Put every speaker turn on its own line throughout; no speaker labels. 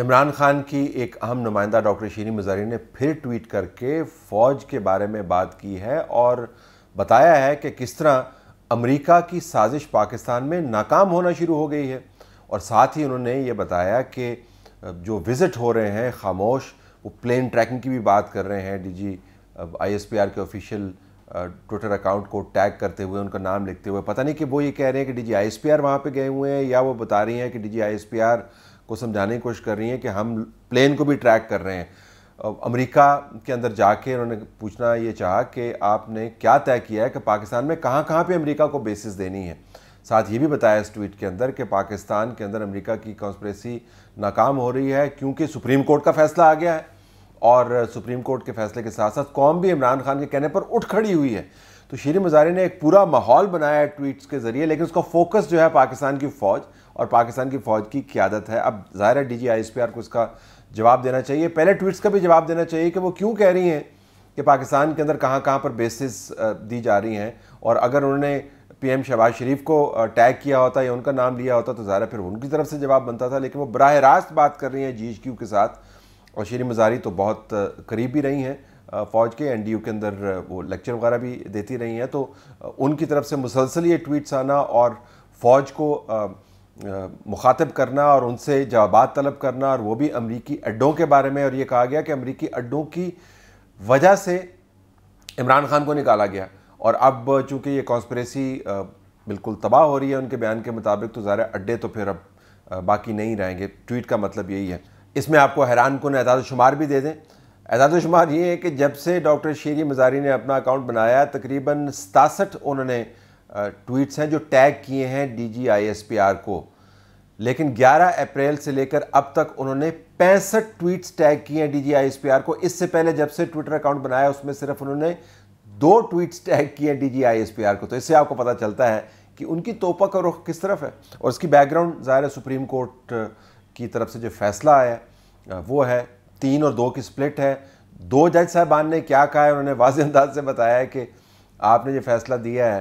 इमरान खान की एक अहम नुमाइंदा डॉक्टर शीनी मजारी ने फिर ट्वीट करके फ़ौज के बारे में बात की है और बताया है कि किस तरह अमेरिका की साजिश पाकिस्तान में नाकाम होना शुरू हो गई है और साथ ही उन्होंने ये बताया कि जो विज़िट हो रहे हैं खामोश वो प्लेन ट्रैकिंग की भी बात कर रहे हैं डीजी आईएसपीआर के ऑफिशियल ट्विटर अकाउंट को टैग करते हुए उनका नाम लिखते हुए पता नहीं कि वो ये कह रहे हैं कि डीजी आईएसपीआर वहाँ पर गए हुए हैं या वो बता रही हैं कि डीजी आईएसपीआर को समझाने की कोशिश कर रही हैं कि हम प्लेन को भी ट्रैक कर रहे हैं अमेरिका के अंदर जाके उन्होंने पूछना ये चाहा कि आपने क्या तय किया है कि पाकिस्तान में कहाँ कहाँ पे अमेरिका को बेसिस देनी है साथ ये भी बताया इस ट्वीट के अंदर कि पाकिस्तान के अंदर अमेरिका की कॉन्स्परेसी नाकाम हो रही है क्योंकि सुप्रीम कोर्ट का फैसला आ गया है और सुप्रीम कोर्ट के फैसले के साथ साथ कौम भी इमरान खान के कहने पर उठ खड़ी हुई है तो श्री मजारी ने एक पूरा माहौल बनाया है ट्वीट्स के ज़रिए लेकिन उसका फोकस जो है पाकिस्तान की फ़ौज और पाकिस्तान की फ़ौज की क्यादत है अब ज़ाहिर है डी जी आई को इसका जवाब देना चाहिए पहले ट्वीट्स का भी जवाब देना चाहिए कि वो क्यों कह रही हैं कि पाकिस्तान के अंदर कहाँ कहाँ पर बेसिस दी जा रही हैं और अगर उन्होंने पीएम शहबाज शरीफ को टैग किया होता या उनका नाम लिया होता तो ज़्यादा फिर उनकी तरफ से जवाब बनता था लेकिन वो बरह रास्त बात कर रही हैं जी के साथ और शेरी मज़ारी तो बहुत करीब भी रही हैं फ़ौज के एनडीयू के अंदर वो लेक्चर वगैरह भी देती रही हैं तो उनकी तरफ से मुसलसल ये ट्वीट्स आना और फ़ौज को मुखातब करना और उनसे जवाब तलब करना और वो भी अमरीकी अड्डों के बारे में और ये कहा गया कि अमरीकी अड्डों की वजह से इमरान खान को निकाला गया और अब चूंकि ये कॉन्स्परेसी बिल्कुल तबाह हो रही है उनके बयान के मुताबिक तो ज़ारा अड्डे तो फिर अब बाकी नहीं रहेंगे ट्वीट का मतलब यही है इसमें आपको हैरान कन एदाद शुमार भी दे दें एदाद शुमार ये है कि जब से डॉक्टर शेरी मजारी ने अपना अकाउंट बनाया तकरीबन सतासठ उन्होंने ट्वीट्स हैं जो टैग किए हैं D G I S P R को लेकिन 11 अप्रैल से लेकर अब तक उन्होंने पैंसठ ट्वीट्स टैग किए हैं D G I S P R को इससे पहले जब से ट्विटर अकाउंट बनाया उसमें सिर्फ उन्होंने दो ट्वीट्स टैग किए हैं D G I S P R को तो इससे आपको पता चलता है कि उनकी तोपा का रुख किस तरफ है और इसकी बैकग्राउंड ज़ाहिर है सुप्रीम कोर्ट की तरफ से जो फैसला आया वो है तीन और दो की स्प्लिट है दो जज साहबान ने क्या कहा है उन्होंने वाज अंदाज से बताया है कि आपने ये फैसला दिया है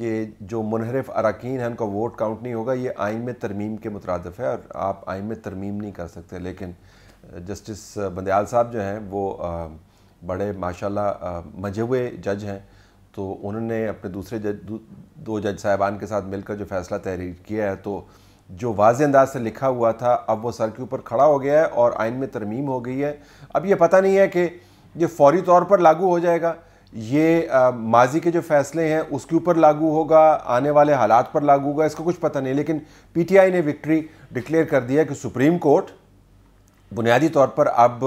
कि जो मुनहरफ अरकान हैं उनका वोट काउंट नहीं होगा ये आइन में तरमीम के मुतरदफ़ है और आप आइन में तरमीम नहीं कर सकते लेकिन जस्टिस बंदयाल साहब जो हैं वो बड़े माशाल्लाह मजे हुए जज हैं तो उन्होंने अपने दूसरे जज दो जज साहबान के साथ मिलकर जो फ़ैसला तहरीर किया है तो जो वाज अंदाज से लिखा हुआ था अब वो सर के ऊपर खड़ा हो गया है और आइन में तरमीम हो गई है अब ये पता नहीं है कि ये फौरी तौर पर लागू हो जाएगा ये आ, माजी के जो फैसले हैं उसके ऊपर लागू होगा आने वाले हालात पर लागू होगा इसका कुछ पता नहीं लेकिन पीटीआई ने विक्ट्री डिक्लेयर कर दिया कि सुप्रीम कोर्ट बुनियादी तौर पर अब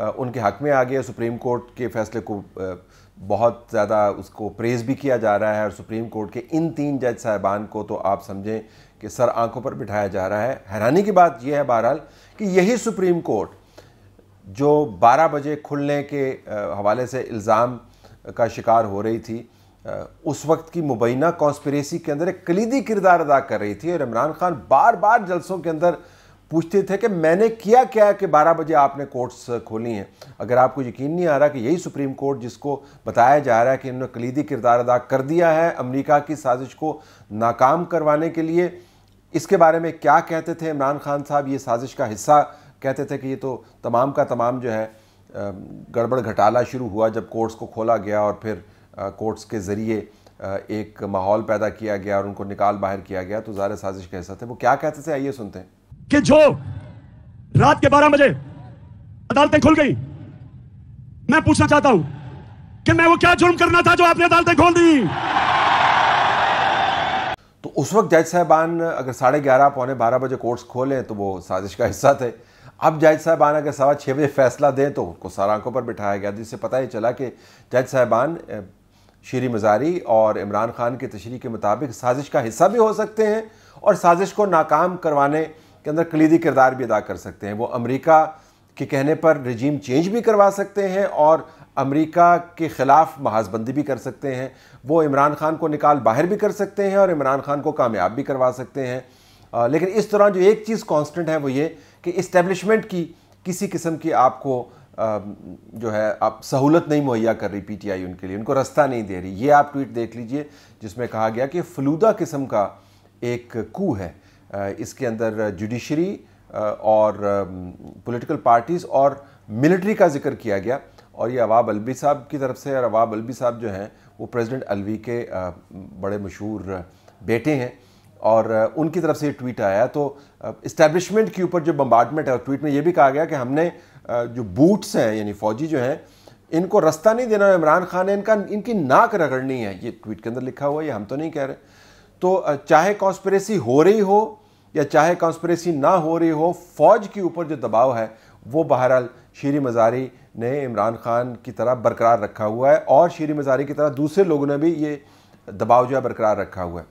आ, उनके हक में आ गया सुप्रीम कोर्ट के फैसले को बहुत ज़्यादा उसको प्रेज़ भी किया जा रहा है और सुप्रीम कोर्ट के इन तीन जज साहबान को तो आप समझें कि सर आंखों पर बिठाया जा रहा है हैरानी की बात यह है बहरहाल कि यही सुप्रीम कोर्ट जो 12 बजे खुलने के हवाले से इल्ज़ाम का शिकार हो रही थी उस वक्त की मुबैना कॉन्स्परेसी के अंदर एक कलीदी किरदार अदा कर रही थी और इमरान खान बार बार जलसों के अंदर पूछते थे कि मैंने किया क्या कि 12 बजे आपने कोर्ट्स खोली हैं अगर आपको यकीन नहीं आ रहा कि यही सुप्रीम कोर्ट जिसको बताया जा रहा है कि इन्होंने कलीदी किरदार अदा कर दिया है अमेरिका की साजिश को नाकाम करवाने के लिए इसके बारे में क्या कहते थे इमरान खान साहब ये साजिश का हिस्सा कहते थे कि ये तो तमाम का तमाम जो है गड़बड़ घटाला शुरू हुआ जब कोर्ट्स को खोला गया और फिर कोर्ट्स के ज़रिए एक माहौल पैदा किया गया और उनको निकाल बाहर किया गया तो ज़्यादा साजिश का हिस्सा थे वो क्या कहते थे आइए सुनते हैं कि जो रात के 12 बजे अदालतें खुल गई मैं पूछना चाहता हूं कि मैं वो क्या जुर्म करना था जो आपने अदालतें खोल दी तो उस वक्त जज साहबान अगर साढ़े ग्यारह पौने बारह बजे कोर्ट्स खोलें तो वो साजिश का हिस्सा थे अब जज साहबान अगर सवा छः बजे फैसला दें तो उनको सरांकों पर बिठाया गया जिससे पता ही चला कि जज साहबान शीरी मजारी और इमरान खान की तशरी के मुताबिक साजिश का हिस्सा भी हो सकते हैं और साजिश को नाकाम करवाने के अंदर कलीदी किरदार भी अदा कर सकते हैं वो अमेरिका के कहने पर रजीम चेंज भी करवा सकते हैं और अमेरिका के ख़िलाफ़ महाजबंदी भी कर सकते हैं वो इमरान खान को निकाल बाहर भी कर सकते हैं और इमरान खान को कामयाब भी करवा सकते हैं आ, लेकिन इस दौरान जो एक चीज़ कांस्टेंट है वो ये कि इस्टेब्लिशमेंट की किसी किस्म की आपको आ, जो है आप सहूलत नहीं मुहैया कर रही पीटीआई उनके लिए उनको रास्ता नहीं दे रही ये आप ट्वीट देख लीजिए जिसमें कहा गया कि फलूदा किस्म का एक कू है इसके अंदर जुडिशरी और पॉलिटिकल पार्टीज़ और मिलिट्री का जिक्र किया गया और ये अवाब अलवी साहब की तरफ से और अवाब अलवी साहब जो हैं वो प्रेसिडेंट अलवी के बड़े मशहूर बेटे हैं और उनकी तरफ से ये ट्वीट आया तो इस्टेब्लिशमेंट के ऊपर जो बम्बार्टमेंट है और ट्वीट में ये भी कहा गया कि हमने जो बूट्स हैं यानी फ़ौजी जो हैं इनको रास्ता नहीं देना इमरान खान ने इनका इनकी नाक रगड़नी है ये ट्वीट के अंदर लिखा हुआ है ये हम तो नहीं कह रहे तो चाहे कॉन्स्परेसी हो रही हो या चाहे कॉन्स्परेसी ना हो रही हो फौज के ऊपर जो दबाव है वो बहरहाल शीरी मज़ारी ने इमरान खान की तरह बरकरार रखा हुआ है और शीरी मज़ारी की तरह दूसरे लोगों ने भी ये दबाव जो है बरकरार रखा हुआ है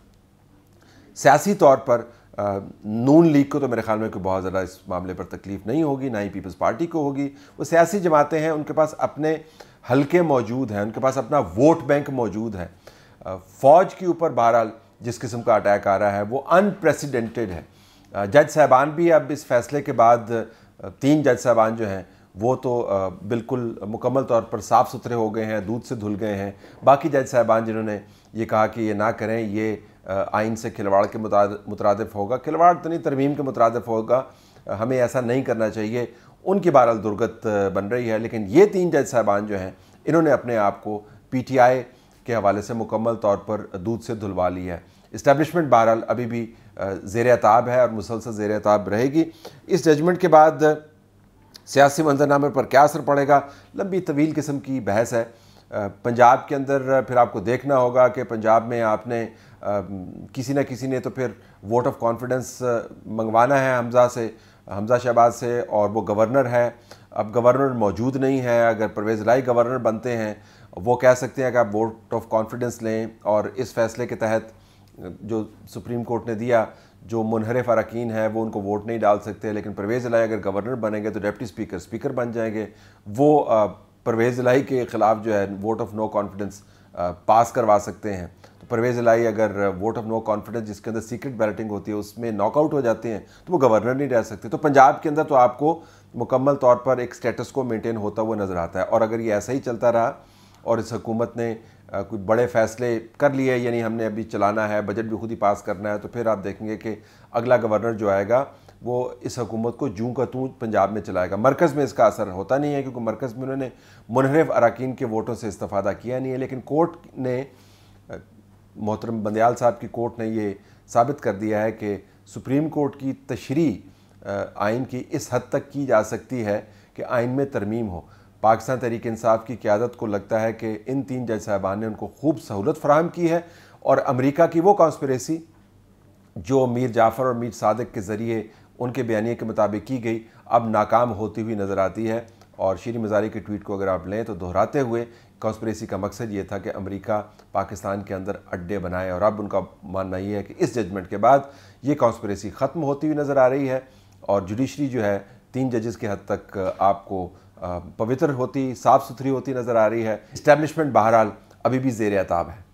सियासी तौर पर नून लीग को तो मेरे ख्याल में कोई बहुत ज़्यादा इस मामले पर तकलीफ़ नहीं होगी ना ही पीपल्स पार्टी को होगी वो सियासी जमातें हैं उनके पास अपने हल्के मौजूद हैं उनके पास अपना वोट बैंक मौजूद है फ़ौज के ऊपर बहरहाल जिस किस्म का अटैक आ रहा है वो अनप्रेसिडेंटेड है जज साहबान भी अब इस फैसले के बाद तीन जज साहबान जो हैं वो तो बिल्कुल मुकम्मल तौर पर साफ़ सुथरे हो गए हैं दूध से धुल गए हैं बाकी जज साहबान जिन्होंने ये कहा कि ये ना करें ये आइन से खिलवाड़ के मुतरद होगा खिलवाड़ तो नहीं तरमीम के मुतरद होगा हमें ऐसा नहीं करना चाहिए उनकी बहरल दुर्गत बन रही है लेकिन ये तीन जज साहबान जो हैं इन्होंने अपने आप को पी टी आई के हवाले से मुकम्मल तौर पर दूध से धुलवा ली है इस्टेब्लिशमेंट बहरहाल अभी भी जेर है और मुसलसल जेर रहेगी इस जजमेंट के बाद सियासी मंजरनामे पर क्या असर पड़ेगा लंबी तवील किस्म की बहस है पंजाब के अंदर फिर आपको देखना होगा कि पंजाब में आपने किसी न किसी ने तो फिर वोट ऑफ कॉन्फिडेंस मंगवाना है हमजा से हमजा शहबाज से और वो गवर्नर है अब गवर्नर मौजूद नहीं है अगर परवेज़ लाई गवर्नर बनते हैं वो कह सकते हैं कि आप वोट ऑफ कॉन्फिडेंस लें और इस फैसले के तहत जो सुप्रीम कोर्ट ने दिया जो मुनहरफ अरकान हैं वो उनको वोट नहीं डाल सकते लेकिन परवेज़ लाई अगर गवर्नर बनेंगे तो डेप्टी स्पीकर स्पीकर बन जाएंगे वो परवेज़ लाई के ख़िलाफ़ जो है vote of no confidence pass करवा सकते हैं परवेज लाई अगर वोट ऑफ नो कॉन्फिडेंस जिसके अंदर सीक्रेट बैलेटिंग होती है उसमें नॉकआउट हो जाते हैं तो वो गवर्नर नहीं रह सकते तो पंजाब के अंदर तो आपको मुकम्मल तौर पर एक स्टेटस को मेंटेन होता हुआ नज़र आता है और अगर ये ऐसा ही चलता रहा और इस हुकूमत ने कुछ बड़े फैसले कर लिए यानी हमने अभी चलाना है बजट भी खुद ही पास करना है तो फिर आप देखेंगे कि अगला गवर्नर जो आएगा वो इस हुकूमत को जूं का तू पंजाब में चलाएगा मरकज़ में इसका असर होता नहीं है क्योंकि मरकज़ में उन्होंने मुनहरफ अरकान के वोटों से इस्तफ़ादा किया नहीं है लेकिन कोर्ट ने मोहतरम बंदयाल साहब की कोर्ट ने ये साबित कर दिया है कि सुप्रीम कोर्ट की तशरी आइन की इस हद तक की जा सकती है कि आइन में तरमीम हो पाकिस्तान तहरीक इंसाफ की क्यादत को लगता है कि इन तीन जज साहबान ने उनको खूब सहूलत फराहम की है और अमरीका की वो कॉन्स्परेसी जो मीर जाफ़र और मीर सादक के ज़रिए उनके बयानी के मुताबिक की गई अब नाकाम होती हुई नज़र आती है और श्री मजारी के ट्वीट को अगर आप लें तो दोहराते हुए कॉन्स्परेसी का मकसद ये था कि अमेरिका पाकिस्तान के अंदर अड्डे बनाए और अब उनका मानना ये है कि इस जजमेंट के बाद ये कॉन्स्परेसी ख़त्म होती हुई नज़र आ रही है और जुडिशरी जो है तीन जजेस के हद तक आपको पवित्र होती साफ़ सुथरी होती नज़र आ रही है इस्टेब्लिशमेंट बहरहाल अभी भी जेर अताब है